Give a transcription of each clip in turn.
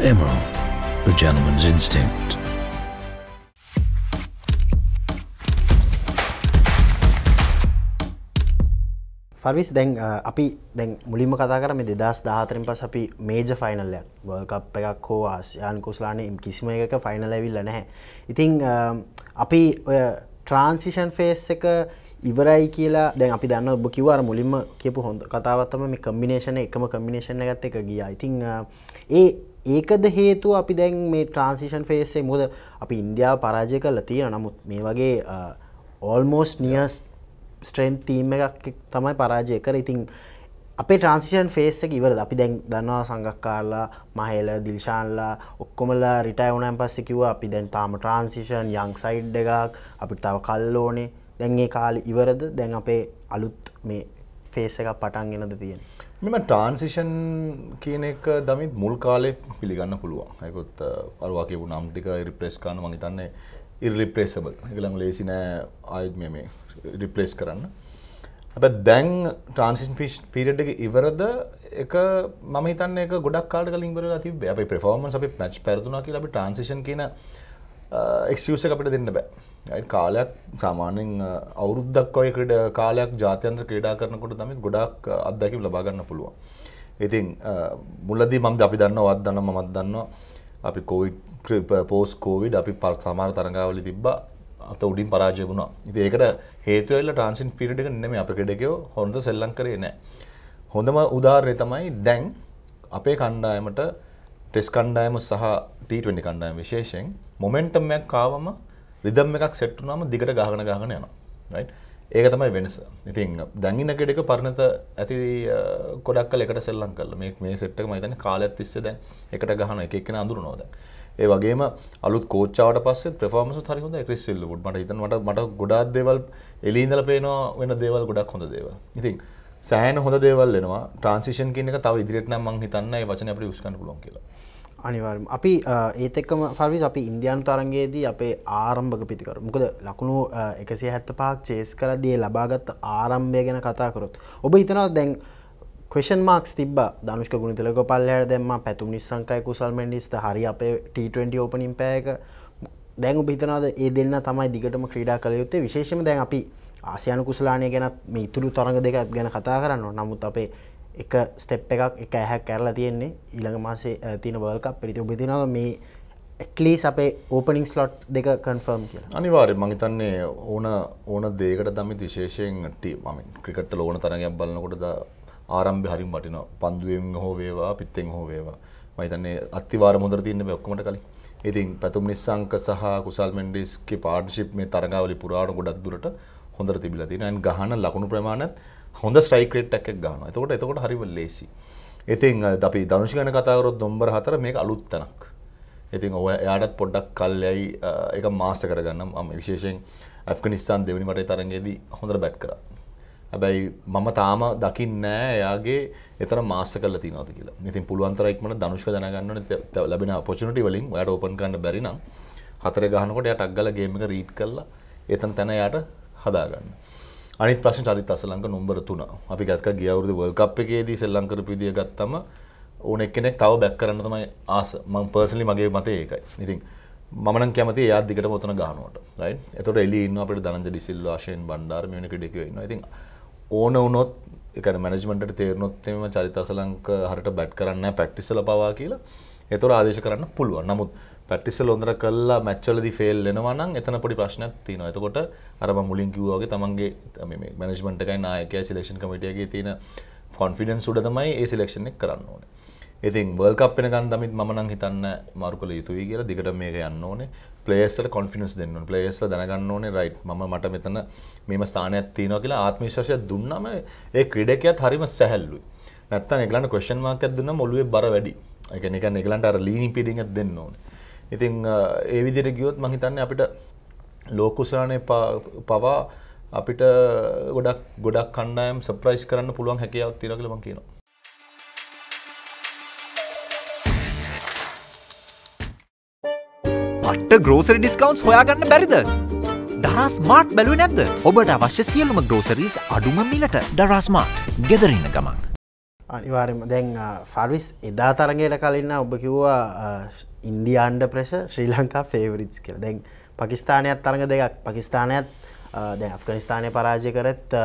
Emerald, the gentleman's instinct. පර්විස් දැන් අපි දැන් මුලින්ම කතා කරම දෙදස් දාහතරෙන් පස් අපි මේජ ෆයිනල්ලයක් වල්කප් එකක් හෝ ආසියන් කුස්ලානයම් කිසිම එක ෆයිනල් ඇවිල්ල නැහැ ඉතිං අපි ට්‍රන්සිෂන් ෆේස් එක ඉවරයි කියලා දැන් අපි දන්න ඔබ කිවර මුලින්ම කියපු හොඳ කතාවත්තම මේ කම්බිනේෂන එකම කම්බිනේෂණ ගත්ත එක ගියා ඉතිං ඒ ඒකද හේතුව අපි දැන් මේ ට්‍රන්සිෂන් ෆේස්සේ මුද අපි ඉන්දයා පරාජය කල තියෙන නමුත් මේ වගේ ඕල්මෝස් නියස් ස්ට්‍රෙන්න් තීම එකක් තමයි පරාජය කර ඉතින් අපේ ට්‍රන්සිෂන් ෆේස් එක ඉවරද අපි දැන් දන්නවා සංගක්කාරලා මහේල දිල්ශාන්ලා ඔක්කොමලා රිටයි ඕනෑම් පස්සෙ කිව අපි දැන් තාම ට්‍රන්සිෂන් යං සයිඩ් එකක් අපිට තව කල්ලෝනේ දැන්ගේ කාලි ඉවරද දැන් අපේ අලුත් මේ ෆේස එකක් පටන්ගෙනද තියෙන මෙම ට්‍රන්සිෂන් කියන එක දමිත් මුල් කාලෙ පිළිගන්න පුළුවන් ඇකුත් අරවාකිපු නම් ටික රිප්‍රෙස් කාන මහිතන්නේ ඉරිලිප්‍රේසබල් එකළඟ ලේසි නෑ ආයත් මේ රිප්ලේස් කරන්න ඇ දැන් ට්‍රන්සින් පිස් පිරිට් එක ඉවරද එක මම හිතන්න එක ගොඩක් කාල කලින් ඉවරලා තිබේ අපි ප්‍රෆෝමන්ස් අපි මැච් පැරදුනා කියලා අපි ට්‍රන්සිෂන් කියන එක්ෂෂක අපිට දෙන්න බෑ කාලයක් සාමානෙන් අවුරුද්දක් ඔයකට කාලයක් ජාතයන්ත්‍ර ක්‍රඩා කරනකොට තමත් ගොඩක් අත්දැකිව ලබාගන්න පුළුවන්. ඉතින් මුල්ලදී මම අපි දන්න අත් දන්න මත් දන්න අපි කෝවි් පෝස් කෝවිඩ් අපි පර් සමාර තරඟාවලි තිබ්බ අත උඩින් පරාජය වුණා ඉති ඒකට හේතුවල ට්‍රන්සින් පිරිටික නෙම අප කෙඩකෝ හොඳ සෙල්ලං කරේ නෑ. හොඳම උදාරය තමයි දැන් අපේ කණ්ඩායමට ටෙස් කණ්ඩායම සහ T20 කණ්ඩායම විශේෂයෙන් මොමන්ටම් එකක් ආවම රිදම් එකක් සෙට් වුණාම දිගට ගහගෙන ගහගෙන යනවා. රයිට්? ඒක තමයි වෙනස. ඉතින් දැන් ඉන්න කෙනෙක් පරිණත ඇති ගොඩක් කල එකට සෙල්ලම් කළා. මේ මේ සෙට් එක මම හිතන්නේ කාලයක් තිස්සේ දැන් එකට ගහන එක එක්කෙනා අඳුරනවා දැන්. ඒ වගේම අලුත් කෝච් ආවට පස්සේ පර්ෆෝමන්ස් හරි හොඳයි ක්‍රිස් සිල්වුඩ්. මට හිතෙනවා මට මට ගොඩාක් දේවල් එළිය ඉඳලා පේනවා වෙන දේවල් ගොඩක් හොඳ දේවල්. ඉතින් සෑහන හොඳ දේවල් වෙනවා ට්‍රන්සිෂන් කියන එක තව ඉදිරියට නම් මං හිතන්න ඒ වචනේ අපිට යූස් කරන්න පුළුවන් කියලා. අනිවාර්ම අපි ඒත් එක්කම ෆර්විස් අපි ඉන්දයානු තරන්ගේදී අපේ ආරම්භක පිතිකර මොකද ලකුණු එකසිය හැත්ත පාක් චේස් කරදිය ලබාගත් ආරම්භය ගැන කතාකරොත් ඔබ හිතනවා දැන් ක්‍රෂන් මාක්ස් තිබ දනුෂක ගුණතලක පල්ලහට දැම්ම පැතුම් නිසංකයි කුසල්මෙන්ඩිස්ත හරි අපේ ට20 ඕපනින් පෑයක දැන් ඔබ හිතනවාද ඒ දෙන්න තමයි දිගටම ක්‍රීඩා කළ යුත්තේ විශේෂම දැන් අපි ආසියනු කුසලානය ගැනත් මේ ඉතුරු තරඟ දෙක ගැන කතා කරන්න නමුත් අපේ එක ස්ටෙප් එකක් එක ඇහැ කැරලා තියෙන්නේ ඊළඟ මාසේ තින බල්කක් පිරිති උබතිනාව මේ ඇටලී අපේ ඕපනිින් ස්ලොට් දෙක කන්ෆර්ම් කිය අනිවාරය මහිතන්නේ ඕන ඕන දේකට දමි විශේෂයෙන්ට ම ක්‍රිකට ලෝන තරගයක් බලන්නකොටද ආරම්භ හරිම් වටින පන්දුවෙන් හෝ වේවා පිත්තෙන් හෝ වේවා මහිතන්නේ අත්තිවාර මුොදර තියන්න ඔක්කමට කලින් ඉතින් පැතුම් නිසංක සහ කුසල් මෙන්ඩිස්ගේ පාඩ්ශිප් මේ තරගාවලි පුරාණ ගොඩක් දුරට හොඳට තිබිලා තියෙනවා. and ගහන ලකුණු ප්‍රමාණයත් හොඳ ස්ට්‍රයික් රේට් එකක් ගන්නවා. එතකොට එතකොට හරිම ලේසි. ඉතින් අපි ධනුෂ් ගැන කතා කරොත් නොම්බර් 4 මේක අලුත් තැනක්. ඉතින් ඔය එයාටත් පොඩ්ඩක් කල්යයි ඒක මාස්ටර් කරගන්න මම විශේෂයෙන් ඇෆ්ගනිස්තාන් දෙවෙනි වටේ තරගයේදී හොඳට බැට් කරා. හැබැයි මම තාම දකින්නෑ එයාගේ එතන මාස්ටර් කරලා තියනවාද කියලා. ඉතින් පුළුවන් තරම් ඉක්මනට ධනුෂ්ක දැනගන්න ඕනේ ලැබෙන ඔපචුනිටි වලින් ඔයාට ඕපන් කරන්න බැරි නම් හතරේ ගහනකොට එයා ටග් ගාලා ගේම් එක රීඩ් කරලා එතන තැන එයාට හදාගන්න අනිත් ප්‍රශ්න චරිත අසලංක නොම්බර තුන අපි ගත්ක ගියවුරුද වල්කප් එකේදී සෙල්ලංකර පිදිය ගත්තම ඕන එක්කෙනෙක් තව බැක් කරන්න තමයි ආස මං පර්සලි මගේ මතේ ඒකයි ඉතින් මන කැමති යාදදිකට ොතන ගානුවට රයි එතොට එලින්න අපට දනන්ද ඩිසිල් වශයෙන් බන්ඩාර් මිනික ඩිකවන්න ඉතින් ඕන වනොත් එක මැනජමට තේරනොත්තෙම චරිතසලංක හරට බැට් කරන්න පැක්ටිසල පවා කියලා එතොර ආදේශ කරන්න පුළුවන් නමුත් පැටිසල් ොඳර කල්ලා මැච්චලදි ෆෙල් වෙනවනම් එතන පොඩි ප්‍රශ්නයක් තියෙනවා. එතකොට අර මම මුලින් කිව්වා වගේ තමන්ගේ මේ මැනේජ්මන්ට් එකයි නායකයා සිලෙක්ෂන් කමිටියගේ තියෙන කොන්ෆිඩන්ස් උඩ තමයි ඒ සිලෙක්ෂන් එක කරන්න ඕනේ. ඉතින් වර්ල්ඩ් කප් වෙනකන් තමයි මම නම් හිතන්න මාරු කළ යුතුයි කියලා දිගට මේක යන්න ඕනේ. ප්ලේයර්ස්ට කොන්ෆිඩන්ස් දෙන්න ඕනේ. ප්ලේයර්ස්ලා දැනගන්න ඕනේ රයිට් මම මට මෙතන මේම ස්ථානයක් තියෙනවා කියලා ආත්ම විශ්වාසයක් දුන්නම ඒ ක්‍රීඩකයාත් හරිම සැහැල්ලුයි. නැත්තම් ඒගොල්ලන්ට ක්වෙස්චන් මාක් එකක් දුන්නම ඔළුවේ බර වැඩි. ඒ කියන්නේ නිකන් ඒගොල්ලන්ට අර ලීනි පීඩින් එකක් දෙන්න ඕනේ. ඉතිං ඒ විදිර ගියොත් මහිතන්න අපිට ලෝකුසානය පවා අපිට ගොඩක් ගොඩක් කණ්ඩයම් සප්‍රයිස් කරන්න පුළුවන් හැකියාවත් තිරකල මං කියනවා පට්ට ග්‍රෝසරි ඩිස්කවන්ස් හොයාගන්න බැරිද දරස් මාට් බැලු නැද්ද ඔබට අවශ්‍ය සියලුම ග්‍රෝසරීස් අඩුම මිලට දරස්මාට් ගෙදරන්න ගමක් අනිවාරම දැන් ෆර්විස් එදා තරගයට කලින්න ඔබ කිව්වා ඉන්ඩියන්ඩ ප්‍රෙස ශ්‍රී ලංකා ෆේවරිස් කර දැන් පකිස්ානයක් තරඟ දෙකක් පකිස්ානයත් දැ අෆගනිස්ථානය පරාජය කරත්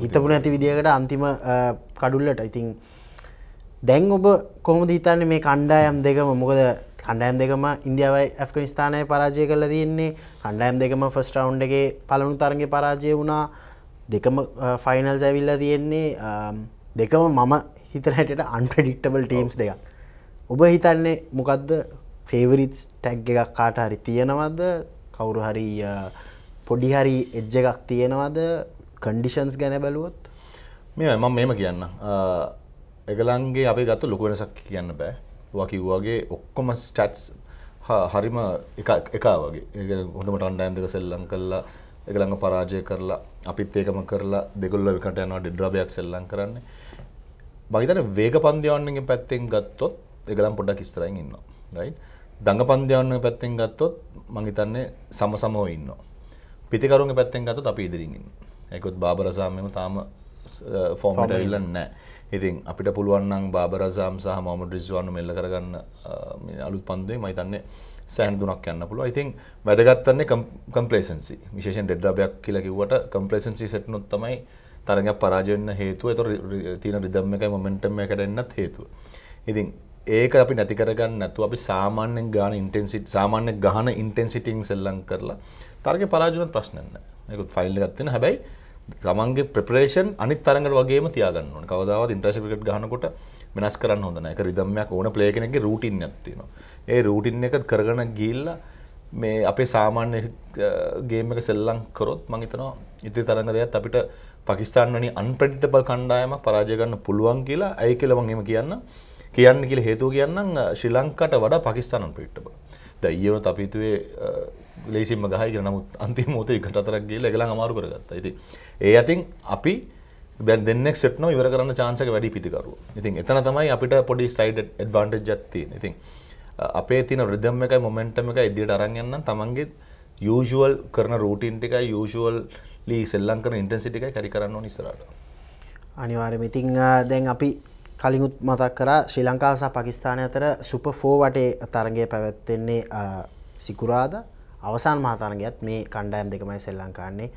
හිතපු නැති විදිකට අන්තිම කඩුල්ලට ඉතිං දැන් ඔබ කොහොම දීතන්නේ මේ කණ්ඩායම් දෙකම මොකද කණ්ඩයම් දෙකම ඉන්දියාවයි ඇෆගනිස්ථානය පරාජය කරලා තියෙන්නේ කණ්ඩයම් දෙකම ෆස්ට රවන්් එක පලනු තරගේ පරාජය වුණා දෙකම ෆයිනල් සැවිල්ල තියෙන්නේ දෙකම මම හිතරහටට අන්ප්‍රඩික්ටබල් ටීම්ස් දෙක ඔබ හිතන්නේ මොකක්ද ෆේවරිස් ටැක්් එකක් කාට හරි තියෙනවද කවුරු හරි පොඩි හරි එජ්ජ එකක් තියෙනවද කන්ඩිෂන්ස් ගැන බැලුවොත් මේ මම මෙම කියන්න එගලන්ගේ අපි ගත්ත ලොකුවෙනසක් කියන්න බෑ වකිව්වාගේ ඔක්කොම ස්ටට්ස් හරිම එක වගේ හොඳමට අන්ඩයන්දක සෙල්ලං කල්ලා එකළඟ පරාජය කරලා අපිත් ඒකම කරලා දෙගොල්ල විකට යනවා ඩිඩ්‍රබයක් සෙල්ලං කරන්නේ මහිතන වේග පන්දයන්නගේ පැත්තෙන් ගත්තොත් එකදම් පොඩක් ස්තරයි ඉන්නවා රයි දඟ පන්දයන්න පැත්තෙන් ගත්තොත් මංහිතන්නේ සම සමෝ ඉන්න පිතිකරුන් පැත්තෙන් ගත අප ඉදිරිගින් එකකුත් බාබරසාමම තාම ෆෝර්මට uh, ඉල්ලන්න ඉතින් අපිට පුළුවන්නම් බාබරසාම් සහ මොමට රිස්වාන්න මෙල්ල කරගන්න uh, අලුත් පන්දේ මහිතන්නේ සෑන් දුනක් යන්න පුළුව ඉතින් වැදගත්තන්නේ කම්පලේසන්සි විශේෂෙන් ඩෙඩ්ඩබයක් කියලා කිවට කම්පලේසන්සි සට්නොත්තමයි තරගයක් පරාජය වෙන්න හේතුව ඒතර තියෙන රිදම් එකයි මොමන්ටම් එකකට එන්නත් හේතුව. ඉතින් ඒක අපි නැති කරගන්න නැතුව අපි සාමාන්‍යයෙන් ගාන ඉන්ටෙන්සිටි සාමාන්‍ය ගහන ඉන්ටෙන්සිටින් සෙල්ලම් කරලා තරගේ පරාජය වුණත් ප්‍රශ්නයක් නැහැ. ඒකත් ෆයිල් එකක් තියෙන හැබැයි තමන්ගේ ප්‍රපරේෂන් අනිත් තරඟට වගේම තියාගන්න ඕනේ. කවදාවත් ඉන්ටර්නැෂනල් ක්‍රිකට් ගහනකොට වෙනස් කරන්න හොඳ නැහැ. ඒක රිදම්යක් ඕන ප්ලේ කෙනෙක්ගේ රූටින් එකක් තියෙනවා. ඒ රූටින් එක කරගෙන ගිහිල්ලා මේ අපේ සාමාන්‍ය ගේම් uh, එක සෙල්ලම් කරොත් මම හිතනවා ඉතින් තරඟ දෙයත් අපිට පකිස්ාන් වනි අන්ප්‍රටිටබල් කණ්ඩායමක් පරාජයගන්න පුළුවන් කියලා ඇයි කියලවන් එම කියන්න කියන්න කියල හේතුව කියන්න ශ්‍රී ලංකට වඩා පකිස්ානන් පිට්ටබ දැයිව අපිතුවේ ලේසිම ගහය කිය නමුත් අන්තිමෝත කටතරක් ගේ ලගලා අමාරු කරගත්ත ඇති ඒ අතින් අපි දැන්නෙක් සෙට්න ඉවර කරන්න චාන්සක වැඩි පිතිකරු ඉතින් එතන තමයි අපිට පොඩි සයිඩ් එඩ්වාන්ට ජත්ති ඉතින් අපේ තින රිදම් එක මොමෙන්ටම එක ඉදිට අරගන්න තමන්ගේ යුෂුවල් කරන රූටින්ටික යුෂුවල් ලී සෙල්ලං කර ඉන්ටන්සිට එකයි කැරි කරන්න නිස්රට අනිවාර්යම ඉතිං දැන් අපි කලින්ුත් මතක් කර ශ්‍රී ලංකාව සහ පකිස්ානය අතර සුප ෆෝ වටේ තරගය පැවැත්වෙන්නේ සිකුරාද අවසාන් මහතරගයක්ත් මේ කණ්ඩායම් දෙකමයි සෙල්ලංකාන්නේ